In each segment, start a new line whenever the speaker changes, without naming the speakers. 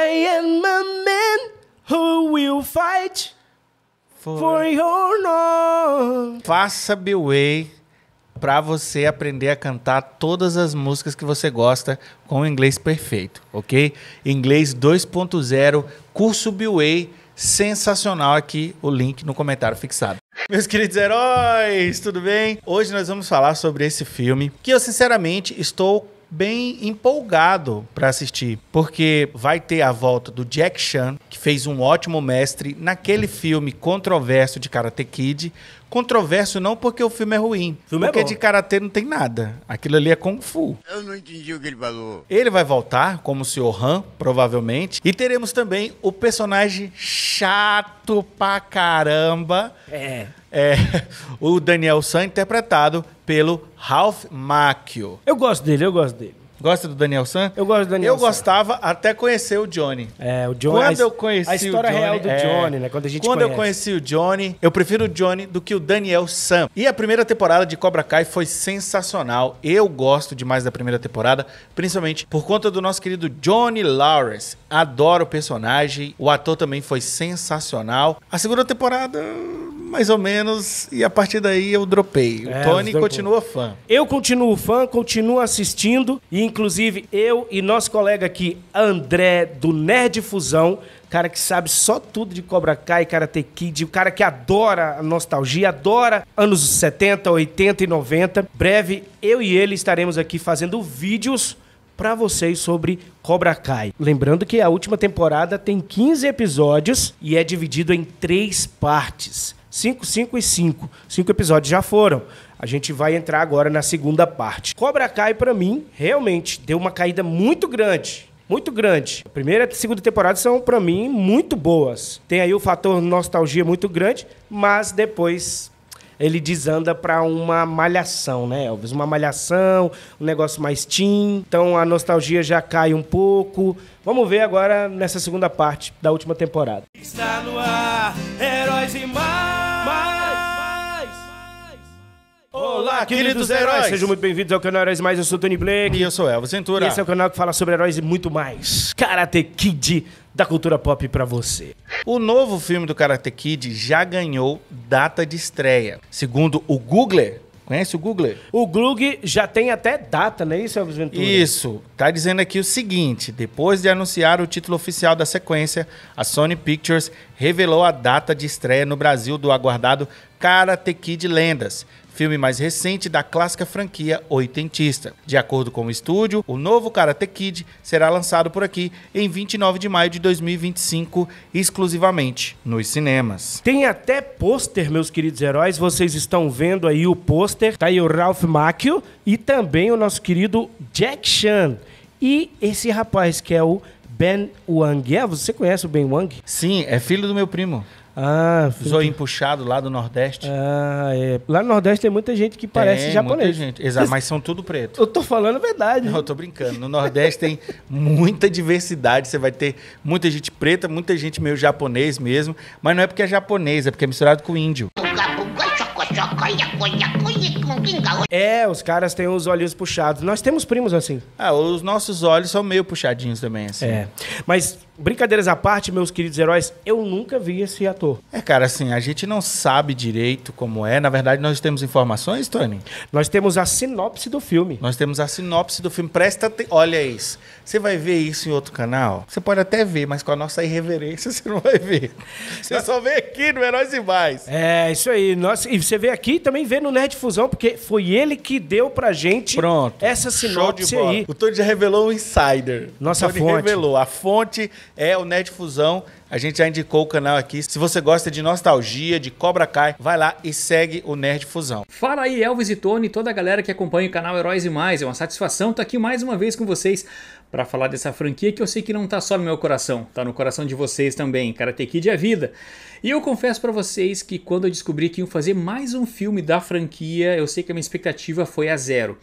I am a man who will fight for, for your
honor. Faça Way para você aprender a cantar todas as músicas que você gosta com inglês perfeito, ok? Inglês 2.0, curso Way sensacional aqui, o link no comentário fixado. Meus queridos heróis, tudo bem? Hoje nós vamos falar sobre esse filme que eu sinceramente estou bem empolgado para assistir, porque vai ter a volta do Jack Chan, que fez um ótimo mestre naquele filme controverso de Karate Kid, Controverso não porque o filme é ruim. filme é porque é de karatê não tem nada. Aquilo ali é Kung Fu.
Eu não entendi o que ele falou.
Ele vai voltar como o Sr. Han, provavelmente. E teremos também o personagem chato pra caramba. É. É, o Daniel San interpretado pelo Ralph Macchio. Eu gosto dele, eu gosto dele. Gosta do Daniel San? Eu gosto do Daniel Eu San. gostava até conhecer o Johnny. É, o Johnny. Quando eu conheci a história o real do é, Johnny, né? Quando a gente Quando conhece. eu conheci o Johnny, eu prefiro o Johnny do que o Daniel San. E a primeira temporada de Cobra Kai foi sensacional. Eu gosto demais da primeira temporada, principalmente por conta do nosso querido Johnny Lawrence. Adoro o personagem. O ator também foi sensacional. A segunda temporada mais ou menos, e a partir daí eu dropei. O é, Tony continua fã. Eu continuo fã,
continuo assistindo, e inclusive eu e nosso colega aqui, André, do Nerd Fusão, cara que sabe só tudo de Cobra Kai, Karate Kid, o cara que adora a nostalgia, adora anos 70, 80 e 90. Breve, eu e ele estaremos aqui fazendo vídeos para vocês sobre Cobra Kai. Lembrando que a última temporada tem 15 episódios e é dividido em três partes. 5, 5 e 5. Cinco episódios já foram. A gente vai entrar agora na segunda parte. Cobra Kai, para mim, realmente deu uma caída muito grande. Muito grande. A primeira e a segunda temporada são, para mim, muito boas. Tem aí o fator nostalgia muito grande, mas depois ele desanda para uma malhação, né, Elvis? Uma malhação, um negócio mais teen. Então a nostalgia já cai um pouco. Vamos ver agora nessa segunda parte da última temporada. Está no ar, heróis e Olá, queridos heróis! Sejam muito bem-vindos ao canal Heróis Mais, eu sou o Tony Blake. E eu sou Elvis Ventura. E esse é o canal que fala sobre heróis e muito mais. Karate Kid
da cultura pop pra você. O novo filme do Karate Kid já ganhou data de estreia. Segundo o Google. Conhece o Google? O Glug já tem até data, não é isso, Elvis Ventura? Isso. Tá dizendo aqui o seguinte: depois de anunciar o título oficial da sequência, a Sony Pictures revelou a data de estreia no Brasil do aguardado Karate Kid Lendas, filme mais recente da clássica franquia oitentista. De acordo com o estúdio, o novo Karate Kid será lançado por aqui em 29 de maio de 2025, exclusivamente nos cinemas. Tem até pôster,
meus queridos heróis, vocês estão vendo aí o pôster, tá aí o Ralph Macchio e também o nosso querido Jack Chan. E esse rapaz que é o Ben Wang. É, você conhece o Ben Wang? Sim, é filho do meu primo. Ah, zoio
empuxado lá do Nordeste.
Ah, é. Lá no Nordeste tem muita gente que parece tem, japonês. Muita gente. Exato, mas são
tudo preto. Eu tô falando a verdade. Não, eu tô brincando. No Nordeste tem muita diversidade. Você vai ter muita gente preta, muita gente meio japonês mesmo. Mas não é porque é japonês, é porque é misturado com índio.
É, os caras têm os olhos puxados. Nós temos primos assim.
Ah, os nossos olhos são meio puxadinhos também, assim. É. Mas, brincadeiras à parte, meus queridos heróis, eu nunca vi esse ator. É, cara, assim, a gente não sabe direito como é. Na verdade, nós temos informações, Tony? Nós temos a sinopse do filme. Nós temos a sinopse do filme. Presta atenção. Olha isso. Você vai ver isso em outro canal? Você pode até ver, mas com a nossa irreverência você não vai ver. Você só vê aqui no Heróis e Mais. É,
isso aí. Nossa, e você vê aqui também vê no Nerd Fusão, porque foi ele que deu pra gente Pronto.
essa sinopse aí. O Tony já revelou o Insider. Nossa Tony fonte. revelou. A fonte é o Netfusão. A gente já indicou o canal aqui. Se você gosta de nostalgia, de Cobra Kai, vai lá e segue o Nerd Fusão. Fala aí, Elvis e Tony, toda a galera que acompanha o canal Heróis e
Mais. É uma satisfação estar aqui mais uma vez com vocês para falar dessa franquia que eu sei que não está só no meu coração, está no coração de vocês também. Karate Kid é vida. E eu confesso para vocês que quando eu descobri que iam fazer mais um filme da franquia, eu sei que a minha expectativa foi a zero.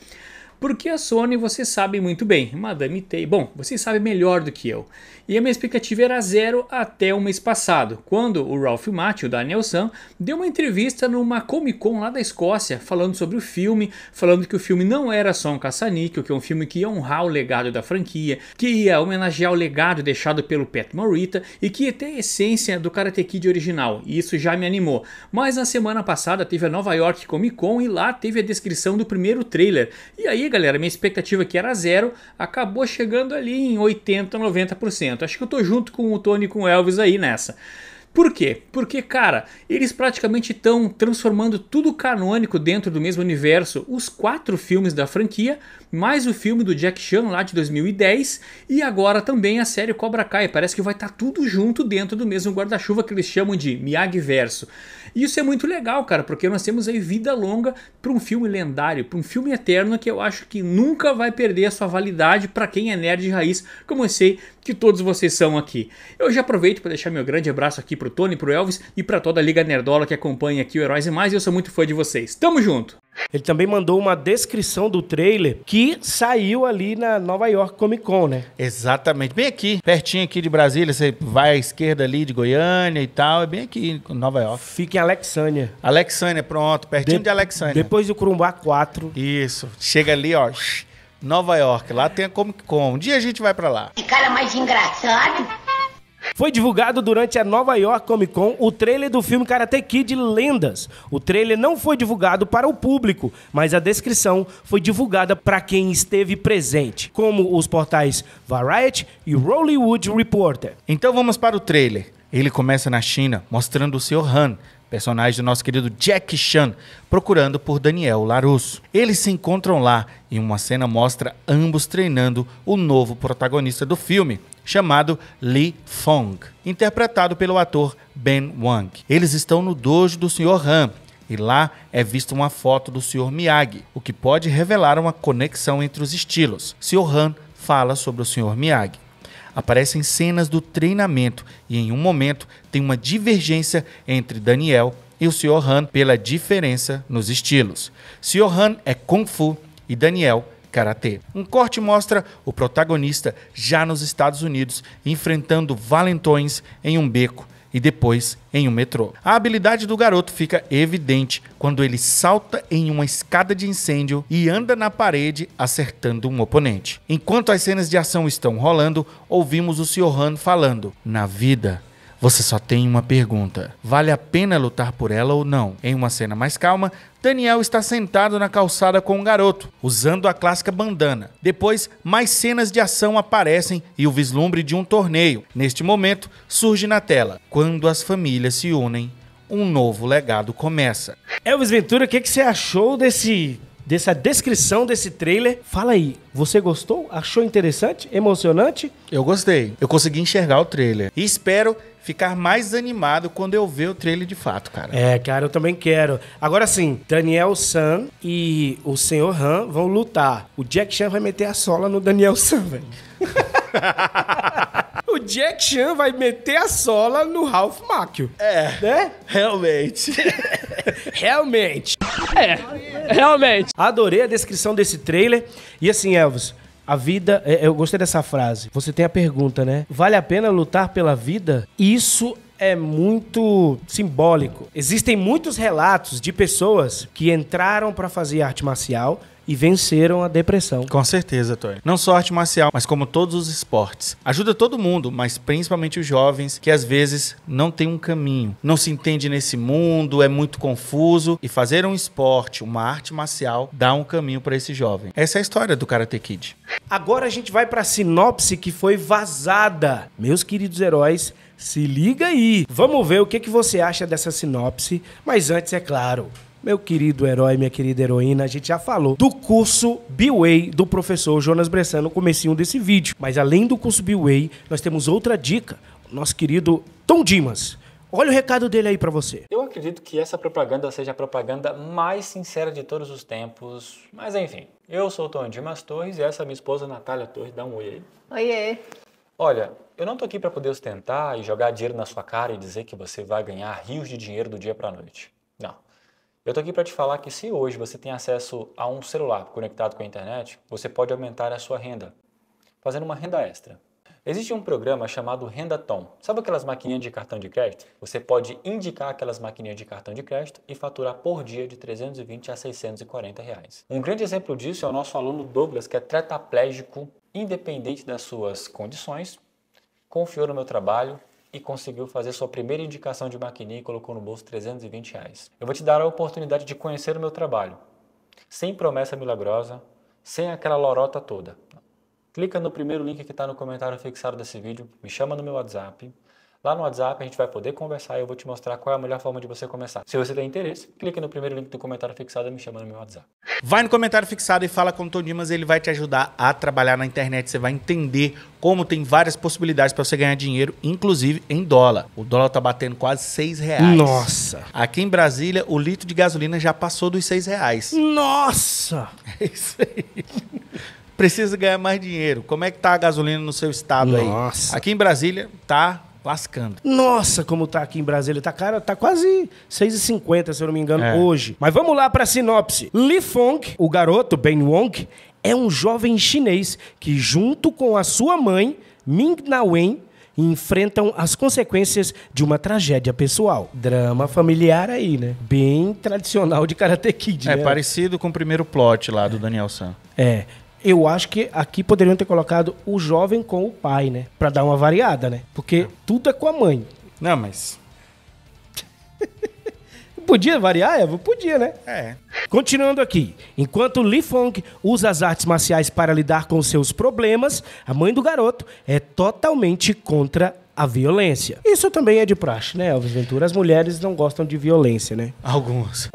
Porque a Sony vocês sabem muito bem, Madame Tay, bom, vocês sabem melhor do que eu. E a minha expectativa era zero até o mês passado, quando o Ralph Macchio, Daniel Sam, deu uma entrevista numa Comic Con lá da Escócia, falando sobre o filme, falando que o filme não era só um caça-níquel, que é um filme que ia honrar o legado da franquia, que ia homenagear o legado deixado pelo Pat Morita e que ia ter a essência do Karate Kid original, e isso já me animou. Mas na semana passada teve a Nova York Comic Con e lá teve a descrição do primeiro trailer, e aí galera, minha expectativa aqui era zero, acabou chegando ali em 80, 90%. Acho que eu tô junto com o Tony e com o Elvis aí nessa. Por quê? Porque, cara, eles praticamente estão transformando tudo canônico dentro do mesmo universo, os quatro filmes da franquia, mais o filme do Jack Chan lá de 2010 e agora também a série Cobra Kai. Parece que vai estar tá tudo junto dentro do mesmo guarda-chuva que eles chamam de Miyagi Verso. E isso é muito legal, cara, porque nós temos aí vida longa para um filme lendário, para um filme eterno que eu acho que nunca vai perder a sua validade para quem é nerd de raiz, como eu sei que todos vocês são aqui. Eu já aproveito para deixar meu grande abraço aqui pro Tony, pro Elvis e para toda a Liga Nerdola que acompanha
aqui o Heróis e Mais. Eu sou muito fã de vocês. Tamo junto! Ele também mandou uma descrição do trailer que saiu ali na Nova York Comic Con, né?
Exatamente. Bem aqui, pertinho aqui de Brasília. Você vai à esquerda ali de Goiânia e tal. É bem aqui em Nova York. Fica em Alexânia. Alexânia, pronto. Pertinho de, de Alexânia. Depois do Curumbá 4. Isso. Chega ali, ó. Nova York. Lá tem a Comic Con. Um dia a gente vai para lá.
Que
cara mais engraçado.
Foi divulgado durante a Nova York Comic Con o trailer do filme Karate Kid Lendas. O trailer não foi divulgado para o público, mas a descrição foi divulgada para
quem esteve presente, como os portais Variety e Hollywood Reporter. Então vamos para o trailer. Ele começa na China, mostrando o Sr. Han, personagem do nosso querido Jack Chan, procurando por Daniel Larusso. Eles se encontram lá e uma cena mostra ambos treinando o novo protagonista do filme, chamado Li Fong, interpretado pelo ator Ben Wang. Eles estão no dojo do Sr. Han, e lá é vista uma foto do Sr. Miyagi, o que pode revelar uma conexão entre os estilos. Sr. Han fala sobre o Sr. Miyagi aparecem cenas do treinamento e em um momento tem uma divergência entre Daniel e o Sr. Han pela diferença nos estilos. Sr. Han é Kung Fu e Daniel Karatê. Um corte mostra o protagonista já nos Estados Unidos enfrentando valentões em um beco e depois em um metrô. A habilidade do garoto fica evidente quando ele salta em uma escada de incêndio e anda na parede acertando um oponente. Enquanto as cenas de ação estão rolando, ouvimos o Sr. Han falando: "Na vida, você só tem uma pergunta: vale a pena lutar por ela ou não? Em uma cena mais calma, Daniel está sentado na calçada com um garoto, usando a clássica bandana. Depois, mais cenas de ação aparecem e o vislumbre de um torneio, neste momento, surge na tela. Quando as famílias se unem, um novo legado começa. Elvis Ventura, o que, que, você achou desse dessa descrição desse trailer. Fala aí, você gostou? Achou interessante? Emocionante? Eu gostei. Eu consegui enxergar o trailer. E espero ficar mais animado quando eu ver o trailer de fato, cara. É, cara, eu
também quero. Agora sim, Daniel San e o Senhor Han vão lutar. O Jack Chan vai meter a sola no Daniel San, velho. o Jack Chan vai meter a sola no Ralph Macchio. É. Né? Realmente. realmente. É, realmente. Adorei a descrição desse trailer. E assim, Elvis, a vida. É, eu gostei dessa frase. Você tem a pergunta, né? Vale a pena lutar pela vida? Isso é muito simbólico. Existem muitos relatos de pessoas que entraram para fazer arte marcial e venceram a depressão.
Com certeza, Tony. Não só arte marcial, mas como todos os esportes. Ajuda todo mundo, mas principalmente os jovens que às vezes não tem um caminho, não se entende nesse mundo, é muito confuso e fazer um esporte, uma arte marcial dá um caminho para esse jovem. Essa é a história do Karate Kid. Agora a gente vai para a sinopse que foi vazada. Meus
queridos heróis, se liga aí. Vamos ver o que, que você acha dessa sinopse, mas antes é claro, meu querido herói, minha querida heroína, a gente já falou do curso Biway do professor Jonas Bressan no comecinho desse vídeo. Mas além do curso Biway, nós temos outra dica. O nosso querido Tom Dimas. Olha o recado dele aí para você.
Eu acredito que essa propaganda seja a propaganda mais sincera de todos os tempos, mas enfim. Eu sou o Tom Dimas Torres e essa é minha esposa Natália Torres. Dá um oi aí. Oiê. Olha, eu não tô aqui para poder ostentar e jogar dinheiro na sua cara e dizer que você vai ganhar rios de dinheiro do dia para noite. Não. Eu estou aqui para te falar que se hoje você tem acesso a um celular conectado com a internet, você pode aumentar a sua renda, fazendo uma renda extra. Existe um programa chamado Renda Tom. Sabe aquelas maquininhas de cartão de crédito? Você pode indicar aquelas maquininhas de cartão de crédito e faturar por dia de 320 a 640 reais. Um grande exemplo disso é o nosso aluno Douglas, que é tetraplégico, independente das suas condições, confiou no meu trabalho, e conseguiu fazer sua primeira indicação de maquininha e colocou no bolso 320 reais. Eu vou te dar a oportunidade de conhecer o meu trabalho, sem promessa milagrosa, sem aquela lorota toda. Clica no primeiro link que está no comentário fixado desse vídeo, me chama no meu WhatsApp, Lá no WhatsApp a gente vai poder conversar e eu vou te mostrar qual é a melhor forma de você começar. Se você tem interesse, clique no primeiro link do comentário fixado e me chama no meu WhatsApp.
Vai no comentário fixado e fala com o Tom Dimas, ele vai te ajudar a trabalhar na internet. Você vai entender como tem várias possibilidades para você ganhar dinheiro, inclusive em dólar. O dólar tá batendo quase seis reais. Nossa! Aqui em Brasília, o litro de gasolina já passou dos seis reais. Nossa! É isso aí. Precisa ganhar mais dinheiro. Como é que tá a gasolina no seu estado Nossa. aí? Aqui em Brasília tá Lascando.
Nossa, como tá aqui em Brasília. Tá cara, tá quase 6,50, se eu não me engano, é. hoje. Mas vamos lá pra sinopse. Li Fong, o garoto, Ben Wong, é um jovem chinês que, junto com a sua mãe, Ming Na Wen, enfrentam as consequências de uma tragédia pessoal. Drama familiar aí, né?
Bem tradicional de Karate Kid, É né? parecido com o primeiro plot lá do Daniel San.
É, eu acho que aqui poderiam ter colocado o jovem com o pai, né? Pra dar uma variada, né? Porque é. tudo é com a mãe. Não, mas. Podia variar, Eva? Podia, né? É. Continuando aqui. Enquanto Li Fong usa as artes marciais para lidar com seus problemas, a mãe do garoto é totalmente contra a violência. Isso também é de praxe, né, Elvis Ventura? As mulheres não gostam de violência, né?
Algumas.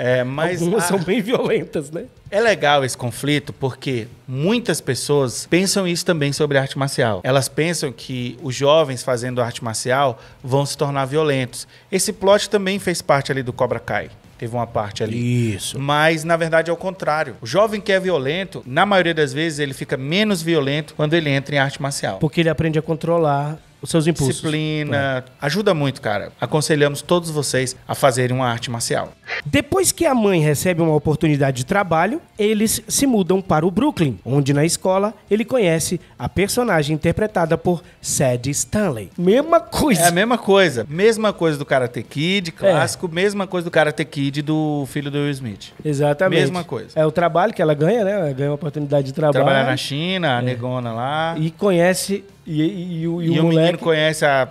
É, mas Algumas a... são bem violentas, né? É legal esse conflito porque muitas pessoas pensam isso também sobre arte marcial. Elas pensam que os jovens fazendo arte marcial vão se tornar violentos. Esse plot também fez parte ali do Cobra Kai. Teve uma parte ali. Isso. Mas, na verdade, é o contrário. O jovem que é violento, na maioria das vezes, ele fica menos violento quando ele entra em arte marcial.
Porque ele aprende a controlar os seus impulsos. Disciplina.
É. Ajuda muito, cara. Aconselhamos todos vocês a fazerem uma arte marcial.
Depois que a mãe recebe uma oportunidade de trabalho, eles se mudam para o Brooklyn, onde na escola ele conhece a personagem interpretada por Sadie Stanley. Mesma
coisa. É a mesma coisa. Mesma coisa do Karate Kid é. clássico, é. mesma coisa do Karate Kid do filho do Will Smith. Exatamente. Mesma coisa.
É o trabalho que ela ganha, né? Ela ganha uma oportunidade de trabalho. Trabalhar na
China, a é. negona lá. E
conhece
e, e, e, e o, e o menino conhece a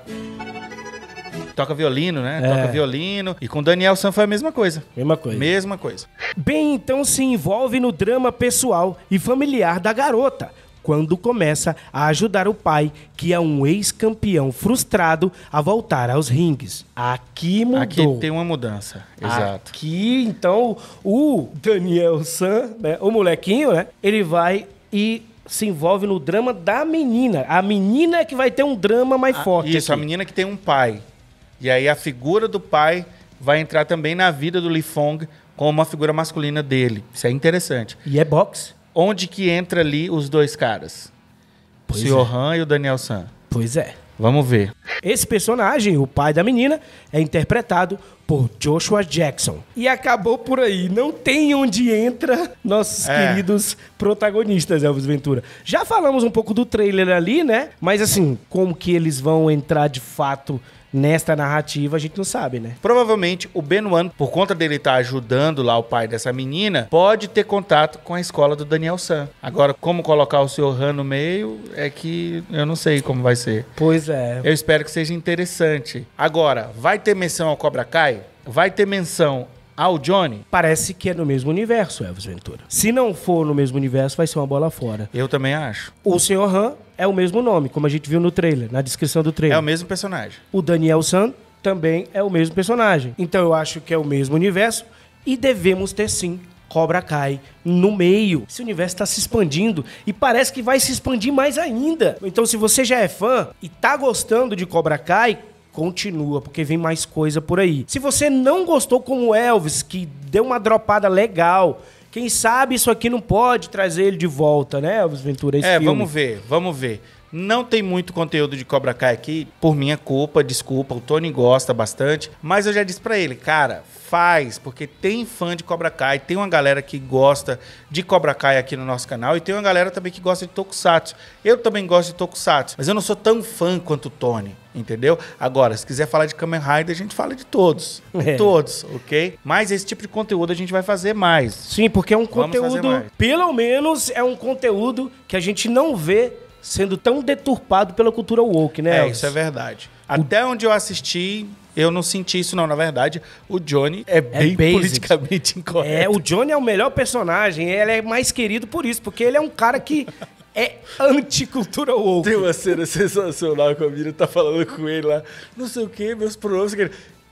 toca violino, né? É. Toca violino. E com Daniel Sam foi a mesma coisa. Mesma coisa. Mesma coisa. Bem, então se envolve no drama pessoal e familiar
da garota. Quando começa a ajudar o pai, que é um ex-campeão frustrado, a voltar aos rings. Aqui mudou. Aqui tem
uma mudança. Exato.
Aqui, então, o Daniel Sam né, o molequinho, né? Ele vai
e se envolve no drama da menina. A menina é que vai ter um drama mais a, forte. Isso, aqui. a menina que tem um pai. E aí a figura do pai vai entrar também na vida do Li Fong como a figura masculina dele. Isso é interessante. E é boxe. Onde que entra ali os dois caras? Pois o Sr. É. Han e o Daniel San. Pois é. Vamos ver.
Esse personagem, o pai da menina, é interpretado por Joshua Jackson. E acabou por aí. Não tem onde entra nossos é. queridos protagonistas, Elvis Ventura. Já falamos um pouco do trailer ali, né? Mas assim, como que eles vão entrar de fato nesta narrativa, a gente não sabe, né?
Provavelmente o One, por conta dele estar tá ajudando lá o pai dessa menina, pode ter contato com a escola do Daniel San. Agora, como colocar o Sr. Han no meio é que eu não sei como vai ser. Pois é. Eu espero que seja interessante. Agora, vai ter menção ao Cobra Kai? vai ter menção ao Johnny? Parece que é no mesmo universo, Elvis Ventura.
Se não for no mesmo universo, vai ser uma bola fora. Eu também acho. O Sr. Han é o mesmo nome, como a gente viu no trailer, na descrição do trailer. É o mesmo personagem. O Daniel San também é o mesmo personagem. Então eu acho que é o mesmo universo e devemos ter sim Cobra Kai no meio. Esse universo está se expandindo e parece que vai se expandir mais ainda. Então, se você já é fã e tá gostando de Cobra Kai, continua, porque vem mais coisa por aí. Se você não gostou como Elvis, que deu uma dropada legal, quem sabe isso aqui não pode trazer ele de volta, né, Elvis Ventura? é, filme. vamos
ver, vamos ver. Não tem muito conteúdo de Cobra Kai aqui, por minha culpa, desculpa. O Tony gosta bastante, mas eu já disse para ele, cara, faz, porque tem fã de Cobra Kai, tem uma galera que gosta de Cobra Kai aqui no nosso canal e tem uma galera também que gosta de Tokusatsu. Eu também gosto de Tokusatsu, mas eu não sou tão fã quanto o Tony entendeu? Agora, se quiser falar de Kamen Rider, a gente fala de todos. De é. todos, ok? Mas esse tipo de conteúdo a gente vai fazer mais. Sim, porque é um Vamos conteúdo,
pelo menos, é um conteúdo
que a gente não vê sendo tão deturpado pela cultura woke, né? É, isso é verdade. Até onde eu assisti, eu não senti isso, não. Na verdade, o Johnny é, é bem politicamente incorreto. É, o Johnny é o melhor personagem. Ele é mais querido por isso, porque ele é um cara
que é anticultura woke. Tem uma cena sensacional que a Miriam tá falando com ele lá. Não sei o que, meus problemas.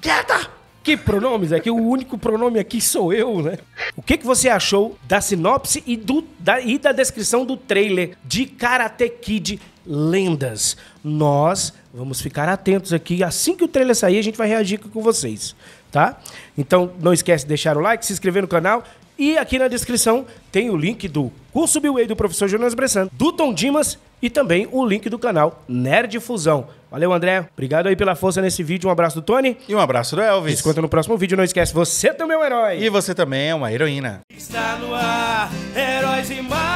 Quieta! Que pronomes? É que o único pronome aqui sou eu, né? O que, que você achou da sinopse e, do, da, e da descrição do trailer de Karate Kid Lendas? Nós vamos ficar atentos aqui. Assim que o trailer sair, a gente vai reagir com vocês, tá? Então, não esquece de deixar o like, se inscrever no canal e aqui na descrição tem o link do curso Bilway do professor Jonas Bressan, do Tom Dimas e também o link do canal Nerd Fusão. Valeu, André. Obrigado aí pela força nesse vídeo. Um abraço do Tony. E um abraço do Elvis. Enquanto no próximo vídeo, não esquece, você também é um
herói. E você também é uma heroína. Está no ar, Heróis e Mar...